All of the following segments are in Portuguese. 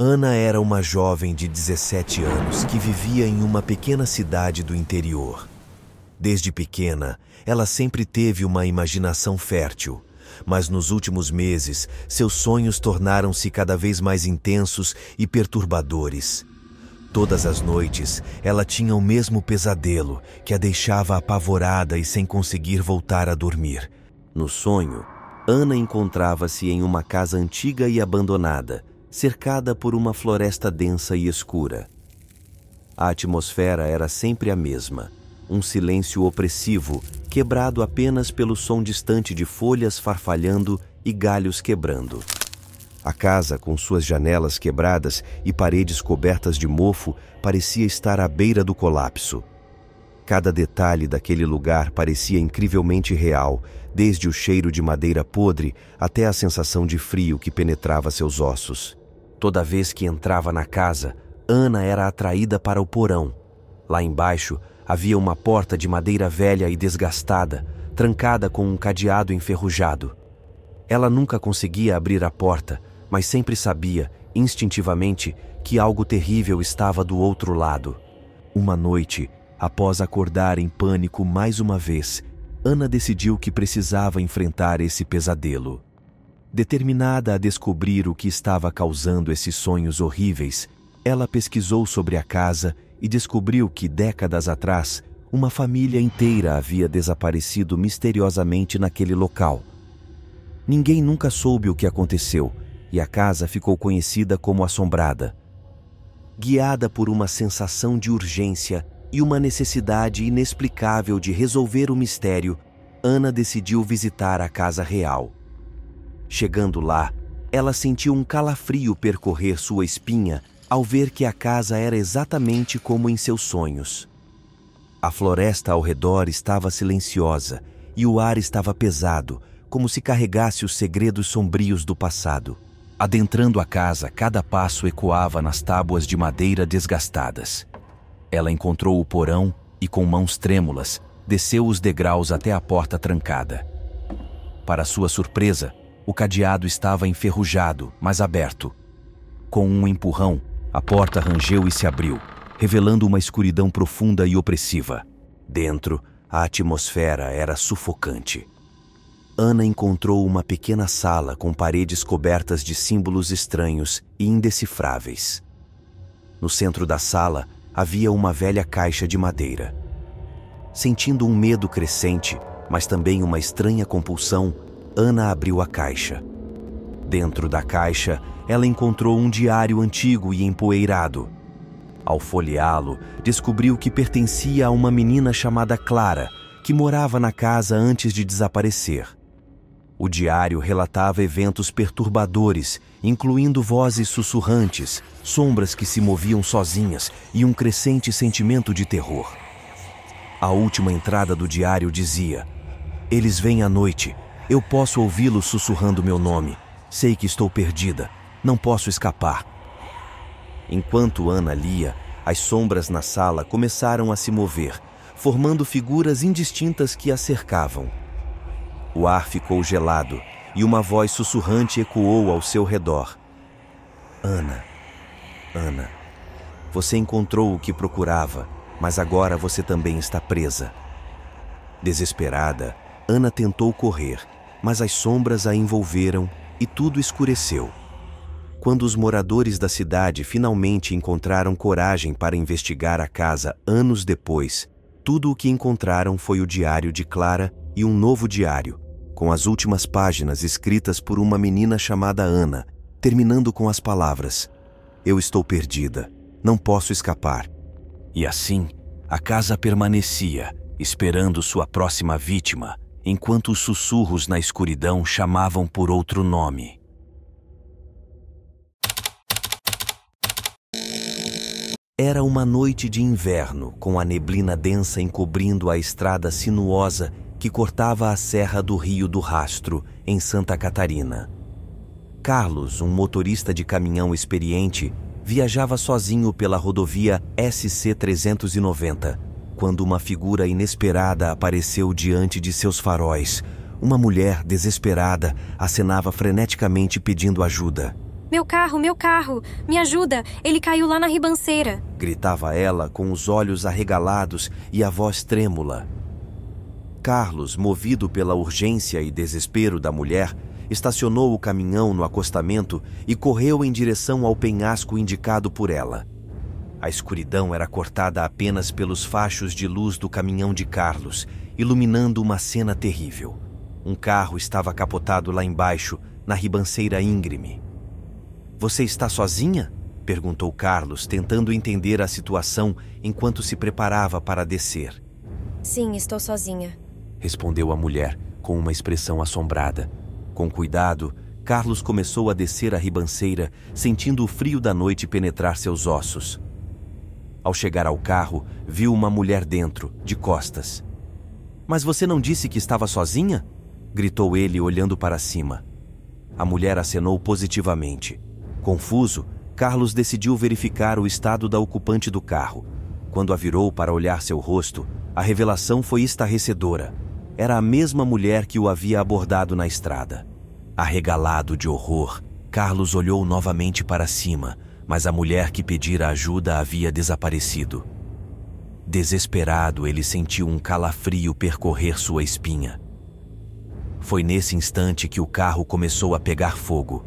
Ana era uma jovem de 17 anos que vivia em uma pequena cidade do interior. Desde pequena, ela sempre teve uma imaginação fértil, mas nos últimos meses seus sonhos tornaram-se cada vez mais intensos e perturbadores. Todas as noites, ela tinha o mesmo pesadelo que a deixava apavorada e sem conseguir voltar a dormir. No sonho, Ana encontrava-se em uma casa antiga e abandonada, cercada por uma floresta densa e escura. A atmosfera era sempre a mesma, um silêncio opressivo, quebrado apenas pelo som distante de folhas farfalhando e galhos quebrando. A casa, com suas janelas quebradas e paredes cobertas de mofo, parecia estar à beira do colapso. Cada detalhe daquele lugar parecia incrivelmente real, desde o cheiro de madeira podre até a sensação de frio que penetrava seus ossos. Toda vez que entrava na casa, Ana era atraída para o porão. Lá embaixo havia uma porta de madeira velha e desgastada, trancada com um cadeado enferrujado. Ela nunca conseguia abrir a porta, mas sempre sabia, instintivamente, que algo terrível estava do outro lado. Uma noite, após acordar em pânico mais uma vez, Ana decidiu que precisava enfrentar esse pesadelo. Determinada a descobrir o que estava causando esses sonhos horríveis, ela pesquisou sobre a casa e descobriu que, décadas atrás, uma família inteira havia desaparecido misteriosamente naquele local. Ninguém nunca soube o que aconteceu e a casa ficou conhecida como assombrada. Guiada por uma sensação de urgência e uma necessidade inexplicável de resolver o mistério, Ana decidiu visitar a casa real. Chegando lá, ela sentiu um calafrio percorrer sua espinha ao ver que a casa era exatamente como em seus sonhos. A floresta ao redor estava silenciosa e o ar estava pesado, como se carregasse os segredos sombrios do passado. Adentrando a casa, cada passo ecoava nas tábuas de madeira desgastadas. Ela encontrou o porão e, com mãos trêmulas, desceu os degraus até a porta trancada. Para sua surpresa, o cadeado estava enferrujado, mas aberto. Com um empurrão, a porta rangeu e se abriu, revelando uma escuridão profunda e opressiva. Dentro, a atmosfera era sufocante. Ana encontrou uma pequena sala com paredes cobertas de símbolos estranhos e indecifráveis. No centro da sala havia uma velha caixa de madeira. Sentindo um medo crescente, mas também uma estranha compulsão, Ana abriu a caixa. Dentro da caixa, ela encontrou um diário antigo e empoeirado. Ao folheá-lo, descobriu que pertencia a uma menina chamada Clara, que morava na casa antes de desaparecer. O diário relatava eventos perturbadores, incluindo vozes sussurrantes, sombras que se moviam sozinhas e um crescente sentimento de terror. A última entrada do diário dizia: Eles vêm à noite, eu posso ouvi-lo sussurrando meu nome. Sei que estou perdida. Não posso escapar. Enquanto Ana lia, as sombras na sala começaram a se mover, formando figuras indistintas que a cercavam. O ar ficou gelado e uma voz sussurrante ecoou ao seu redor. Ana, Ana, você encontrou o que procurava, mas agora você também está presa. Desesperada, Ana tentou correr, mas as sombras a envolveram e tudo escureceu. Quando os moradores da cidade finalmente encontraram coragem para investigar a casa anos depois, tudo o que encontraram foi o diário de Clara e um novo diário, com as últimas páginas escritas por uma menina chamada Ana, terminando com as palavras: Eu estou perdida, não posso escapar. E assim, a casa permanecia, esperando sua próxima vítima enquanto os sussurros na escuridão chamavam por outro nome. Era uma noite de inverno, com a neblina densa encobrindo a estrada sinuosa que cortava a serra do Rio do Rastro, em Santa Catarina. Carlos, um motorista de caminhão experiente, viajava sozinho pela rodovia SC 390 quando uma figura inesperada apareceu diante de seus faróis. Uma mulher desesperada acenava freneticamente pedindo ajuda. Meu carro, meu carro, me ajuda, ele caiu lá na ribanceira. Gritava ela com os olhos arregalados e a voz trêmula. Carlos, movido pela urgência e desespero da mulher, estacionou o caminhão no acostamento e correu em direção ao penhasco indicado por ela. A escuridão era cortada apenas pelos fachos de luz do caminhão de Carlos, iluminando uma cena terrível. Um carro estava capotado lá embaixo, na ribanceira íngreme. Você está sozinha? perguntou Carlos, tentando entender a situação enquanto se preparava para descer. Sim, estou sozinha, respondeu a mulher, com uma expressão assombrada. Com cuidado, Carlos começou a descer a ribanceira, sentindo o frio da noite penetrar seus ossos. Ao chegar ao carro, viu uma mulher dentro, de costas. Mas você não disse que estava sozinha? gritou ele, olhando para cima. A mulher acenou positivamente. Confuso, Carlos decidiu verificar o estado da ocupante do carro. Quando a virou para olhar seu rosto, a revelação foi estarrecedora. Era a mesma mulher que o havia abordado na estrada. Arregalado de horror, Carlos olhou novamente para cima, mas a mulher que pedira ajuda havia desaparecido. Desesperado, ele sentiu um calafrio percorrer sua espinha. Foi nesse instante que o carro começou a pegar fogo.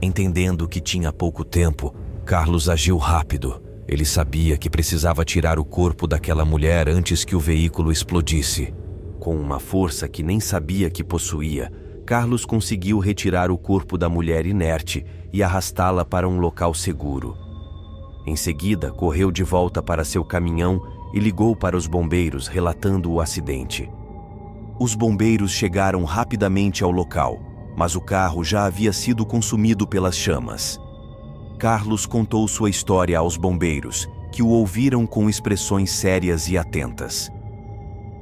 Entendendo que tinha pouco tempo, Carlos agiu rápido. Ele sabia que precisava tirar o corpo daquela mulher antes que o veículo explodisse. Com uma força que nem sabia que possuía, Carlos conseguiu retirar o corpo da mulher inerte e arrastá-la para um local seguro. Em seguida, correu de volta para seu caminhão e ligou para os bombeiros relatando o acidente. Os bombeiros chegaram rapidamente ao local, mas o carro já havia sido consumido pelas chamas. Carlos contou sua história aos bombeiros, que o ouviram com expressões sérias e atentas.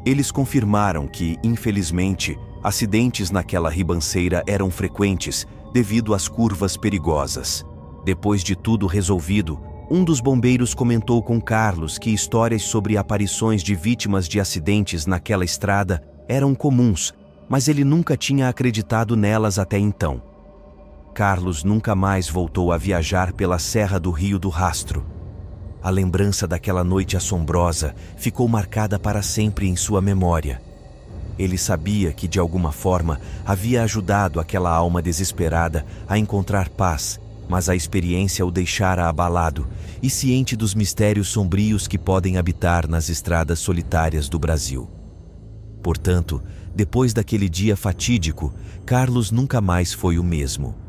Eles confirmaram que, infelizmente, Acidentes naquela ribanceira eram frequentes devido às curvas perigosas. Depois de tudo resolvido, um dos bombeiros comentou com Carlos que histórias sobre aparições de vítimas de acidentes naquela estrada eram comuns, mas ele nunca tinha acreditado nelas até então. Carlos nunca mais voltou a viajar pela Serra do Rio do Rastro. A lembrança daquela noite assombrosa ficou marcada para sempre em sua memória. Ele sabia que, de alguma forma, havia ajudado aquela alma desesperada a encontrar paz, mas a experiência o deixara abalado e ciente dos mistérios sombrios que podem habitar nas estradas solitárias do Brasil. Portanto, depois daquele dia fatídico, Carlos nunca mais foi o mesmo.